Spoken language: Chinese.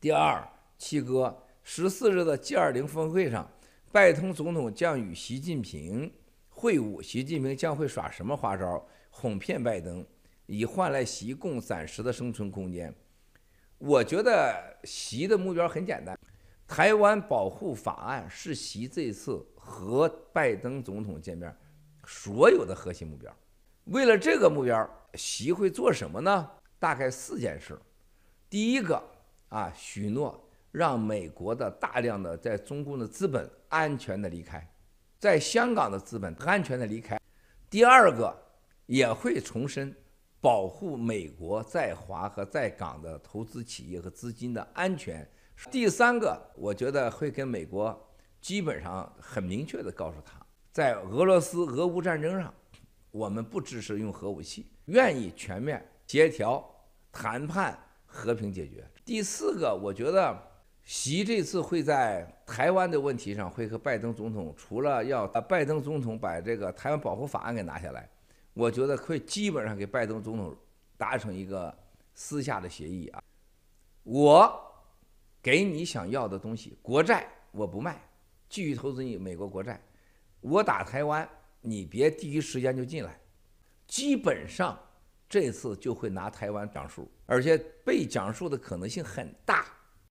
第二，七哥十四日的 G 二零峰会上，拜登总统将与习近平会晤。习近平将会耍什么花招，哄骗拜登，以换来习共暂时的生存空间？我觉得习的目标很简单：台湾保护法案是习这次和拜登总统见面所有的核心目标。为了这个目标，习会做什么呢？大概四件事。第一个。啊，许诺让美国的大量的在中共的资本安全的离开，在香港的资本安全的离开。第二个也会重申，保护美国在华和在港的投资企业和资金的安全。第三个，我觉得会跟美国基本上很明确的告诉他，在俄罗斯俄乌战争上，我们不支持用核武器，愿意全面协调谈判。和平解决。第四个，我觉得习这次会在台湾的问题上会和拜登总统，除了要拜登总统把这个台湾保护法案给拿下来，我觉得会基本上给拜登总统达成一个私下的协议啊。我给你想要的东西，国债我不卖，继续投资你美国国债。我打台湾，你别第一时间就进来。基本上。这次就会拿台湾讲述，而且被讲述的可能性很大。